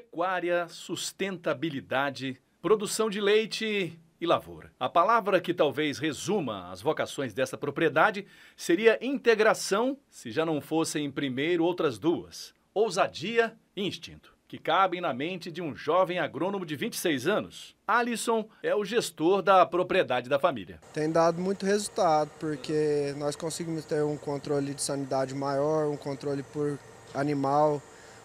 pecuária, sustentabilidade, produção de leite e lavoura. A palavra que talvez resuma as vocações dessa propriedade seria integração, se já não fossem primeiro outras duas: ousadia e instinto. Que cabem na mente de um jovem agrônomo de 26 anos. Alisson é o gestor da propriedade da família. Tem dado muito resultado, porque nós conseguimos ter um controle de sanidade maior, um controle por animal,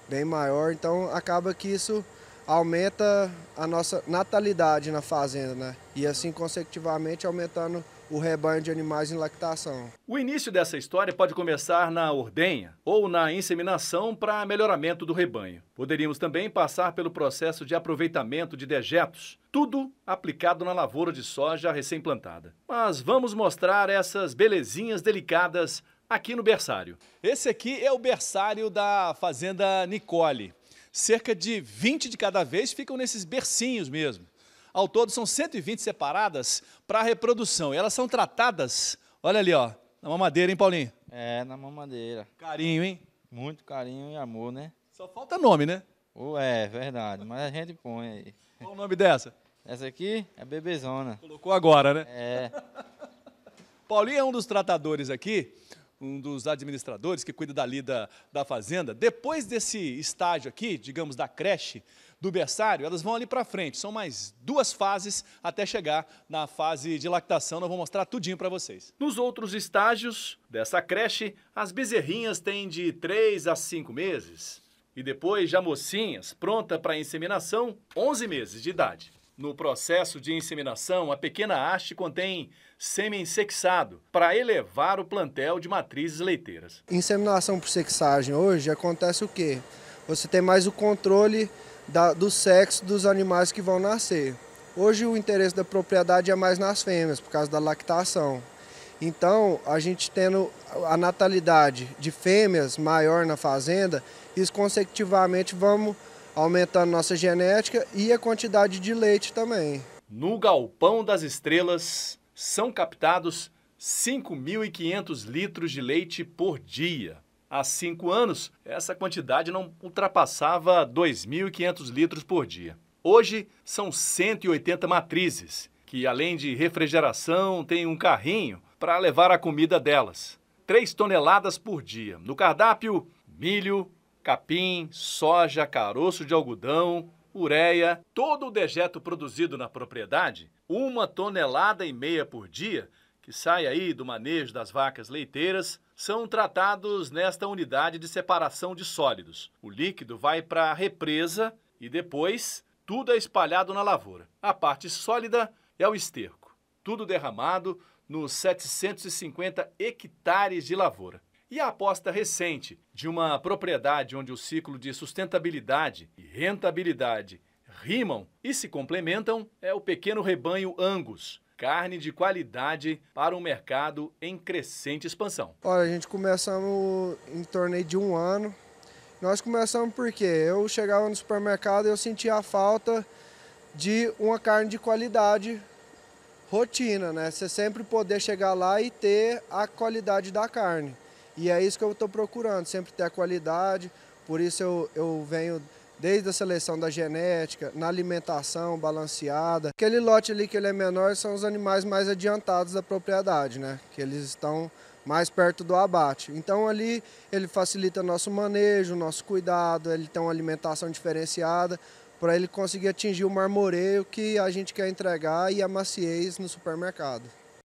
bem maior, então acaba que isso aumenta a nossa natalidade na fazenda, né? E assim consecutivamente aumentando o rebanho de animais em lactação. O início dessa história pode começar na ordenha ou na inseminação para melhoramento do rebanho. Poderíamos também passar pelo processo de aproveitamento de dejetos, tudo aplicado na lavoura de soja recém-plantada. Mas vamos mostrar essas belezinhas delicadas aqui no berçário. Esse aqui é o berçário da Fazenda Nicole. Cerca de 20 de cada vez ficam nesses bercinhos mesmo. Ao todo são 120 separadas para reprodução. E elas são tratadas, olha ali, ó, na mamadeira, hein, Paulinho? É, na mamadeira. Carinho, hein? Muito carinho e amor, né? Só falta nome, né? Ué, é, verdade, mas a gente põe aí. Qual o nome dessa? Essa aqui é Bebezona. Colocou agora, né? É. Paulinho é um dos tratadores aqui um dos administradores que cuida dali da, da fazenda, depois desse estágio aqui, digamos da creche, do berçário, elas vão ali para frente. São mais duas fases até chegar na fase de lactação. Não vou mostrar tudinho para vocês. Nos outros estágios dessa creche, as bezerrinhas têm de 3 a 5 meses. E depois, já mocinhas, pronta para inseminação, 11 meses de idade. No processo de inseminação, a pequena haste contém sêmen sexado para elevar o plantel de matrizes leiteiras. Inseminação por sexagem hoje acontece o quê? Você tem mais o controle da, do sexo dos animais que vão nascer. Hoje o interesse da propriedade é mais nas fêmeas, por causa da lactação. Então, a gente tendo a natalidade de fêmeas maior na fazenda, isso consecutivamente vamos aumentando nossa genética e a quantidade de leite também. No Galpão das Estrelas são captados 5.500 litros de leite por dia. Há cinco anos, essa quantidade não ultrapassava 2.500 litros por dia. Hoje, são 180 matrizes, que além de refrigeração, tem um carrinho para levar a comida delas. 3 toneladas por dia. No cardápio, milho, capim, soja, caroço de algodão, ureia, todo o dejeto produzido na propriedade, uma tonelada e meia por dia, que sai aí do manejo das vacas leiteiras, são tratados nesta unidade de separação de sólidos. O líquido vai para a represa e depois tudo é espalhado na lavoura. A parte sólida é o esterco, tudo derramado nos 750 hectares de lavoura. E a aposta recente de uma propriedade onde o ciclo de sustentabilidade e rentabilidade rimam e se complementam é o pequeno rebanho Angus, carne de qualidade para um mercado em crescente expansão. Olha, a gente começamos em torno de um ano. Nós começamos porque eu chegava no supermercado e eu sentia a falta de uma carne de qualidade rotina, né? Você sempre poder chegar lá e ter a qualidade da carne. E é isso que eu estou procurando, sempre ter a qualidade. Por isso eu, eu venho desde a seleção da genética, na alimentação balanceada. Aquele lote ali que ele é menor são os animais mais adiantados da propriedade, né? Que eles estão mais perto do abate. Então ali ele facilita nosso manejo, nosso cuidado, ele tem uma alimentação diferenciada para ele conseguir atingir o marmoreio que a gente quer entregar e a maciez no supermercado.